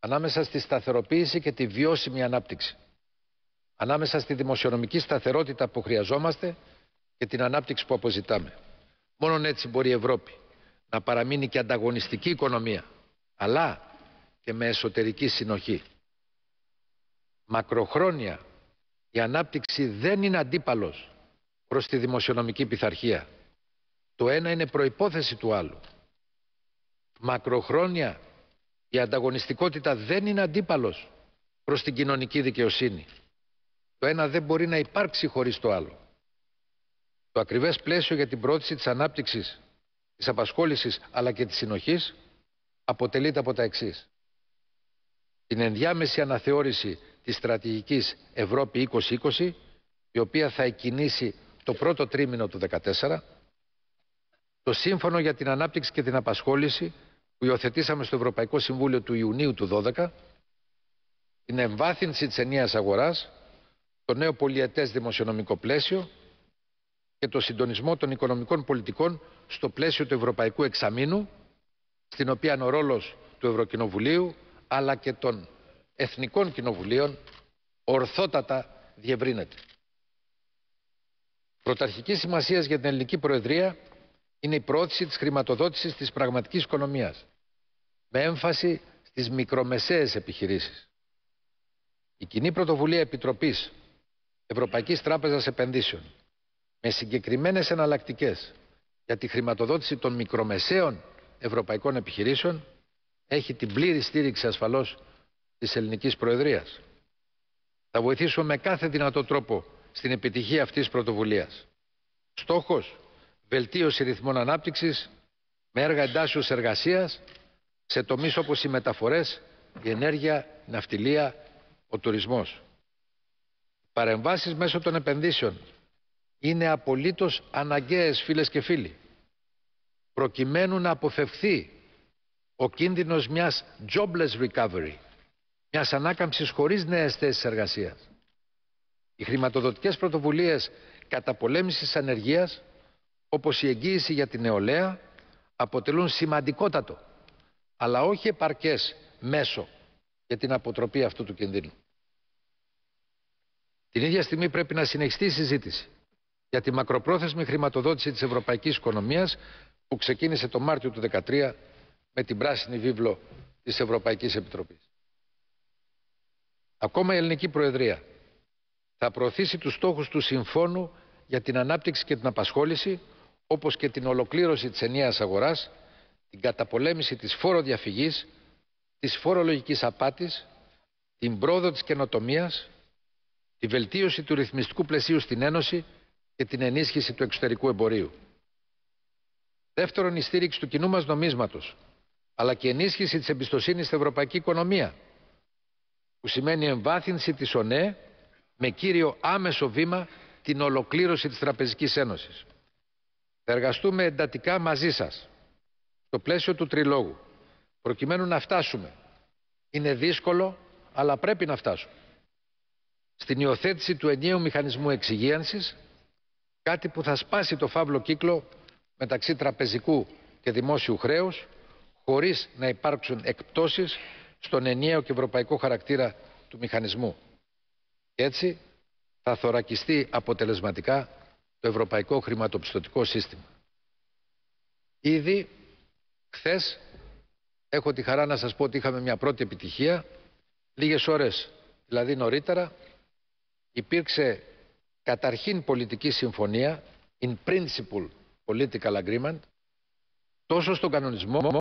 ανάμεσα στη σταθεροποίηση και τη βιώσιμη ανάπτυξη, ανάμεσα στη δημοσιονομική σταθερότητα που χρειαζόμαστε και την ανάπτυξη που αποζητάμε. Μόνον έτσι μπορεί η Ευρώπη να παραμείνει και ανταγωνιστική οικονομία, αλλά και με εσωτερική συνοχή. Μακροχρόνια η ανάπτυξη δεν είναι αντίπαλος προς τη δημοσιονομική πειθαρχία. Το ένα είναι προϋπόθεση του άλλου. Μακροχρόνια η ανταγωνιστικότητα δεν είναι αντίπαλος προς την κοινωνική δικαιοσύνη. Το ένα δεν μπορεί να υπάρξει χωρίς το άλλο. Το ακριβές πλαίσιο για την πρόθεση της ανάπτυξης, της απασχόλησης αλλά και της συνοχής αποτελείται από τα εξής. Την ενδιάμεση αναθεώρηση της στρατηγικής Ευρώπη 2020, η οποία θα εκκινήσει το πρώτο τρίμηνο του 2014, το Σύμφωνο για την Ανάπτυξη και την Απασχόληση που υιοθετήσαμε στο Ευρωπαϊκό Συμβούλιο του Ιουνίου του 2012, την εμβάθυνση της ενίας αγοράς, το νέο πολιετές δημοσιονομικό πλαίσιο και το συντονισμό των οικονομικών πολιτικών στο πλαίσιο του Ευρωπαϊκού Εξαμήνου, στην οποία ο ρόλος του Ευρωκοινοβουλίου αλλά και των Εθνικών Κοινοβουλίων ορθότατα διευρύνεται. Πρωταρχικής σημασίας για την Ελληνική Προεδρία είναι η πρόθεση της χρηματοδότησης της πραγματικής οικονομίας με έμφαση στις μικρομεσαίες επιχειρήσεις. Η κοινή πρωτοβουλία Επιτροπής Ευρωπαϊκής Τράπεζας Επενδύσεων με συγκεκριμένες εναλλακτικές για τη χρηματοδότηση των μικρομεσαίων ευρωπαϊκών επιχειρήσεων έχει την πλήρη στήριξη ασφαλώς της ελληνικής προεδρίας. Θα βοηθήσουμε με κάθε δυνατό τρόπο στην επιτυχία αυτής της πρωτοβουλίας. Στόχος βελτίωση ρυθμών ανάπτυξης με έργα εντάσσεως εργασίας, σε τομείς όπως οι μεταφορές, η ενέργεια, η ναυτιλία, ο τουρισμός. Οι παρεμβάσεις μέσω των επενδύσεων είναι απολύτως αναγκαίες φίλες και φίλοι προκειμένου να αποφευθεί ο κίνδυνος μιας jobless recovery, μιας ανάκαμψης χωρίς νέες θέσεις εργασίας. Οι χρηματοδοτικές πρωτοβουλίες καταπολέμησης ανεργίας όπως η εγγύηση για την νεολαία αποτελούν σημαντικότατο αλλά όχι επαρκές μέσο για την αποτροπή αυτού του κινδύνου. Την ίδια στιγμή πρέπει να συνεχιστεί η συζήτηση για τη μακροπρόθεσμη χρηματοδότηση της ευρωπαϊκής οικονομίας που ξεκίνησε το Μάρτιο του 2013 με την πράσινη βίβλο της Ευρωπαϊκής Επιτροπής. Ακόμα η Ελληνική Προεδρία θα προωθήσει τους στόχους του Συμφώνου για την Ανάπτυξη και την Απασχόληση όπως και την ολοκλήρωση της ενιαίας αγοράς, την καταπολέμηση της φοροδιαφυγής, της φορολογικής απάτης, την πρόοδο της καινοτομίας, τη βελτίωση του ρυθμιστικού πλαισίου στην Ένωση και την ενίσχυση του εξωτερικού εμπορίου. Δεύτερον, η στήριξη του κοινού μας νομίσματος, αλλά και ενίσχυση της εμπιστοσύνης στην ευρωπαϊκή οικονομία, που σημαίνει εμβάθυνση της ΟΝΕ με κύριο άμεσο βήμα την ολοκλήρωση της Τραπεζικής Ένωσης. Θα εργαστούμε εντατικά μαζί σας, στο πλαίσιο του Τριλόγου, προκειμένου να φτάσουμε. Είναι δύσκολο, αλλά πρέπει να φτάσουμε. Στην υιοθέτηση του ενιαίου μηχανισμού εξυγίανσης, κάτι που θα σπάσει το φαύλο κύκλο μεταξύ τραπεζικού και δημόσιου χρέους, χωρίς να υπάρξουν εκπτώσεις στον ενιαίο και ευρωπαϊκό χαρακτήρα του μηχανισμού. Έτσι θα θωρακιστεί αποτελεσματικά το ευρωπαϊκό χρηματοπιστωτικό σύστημα. Ήδη χθες έχω τη χαρά να σας πω ότι είχαμε μια πρώτη επιτυχία. Λίγες ώρες, δηλαδή νωρίτερα, υπήρξε καταρχήν πολιτική συμφωνία, in principle political agreement, τόσο στον κανονισμό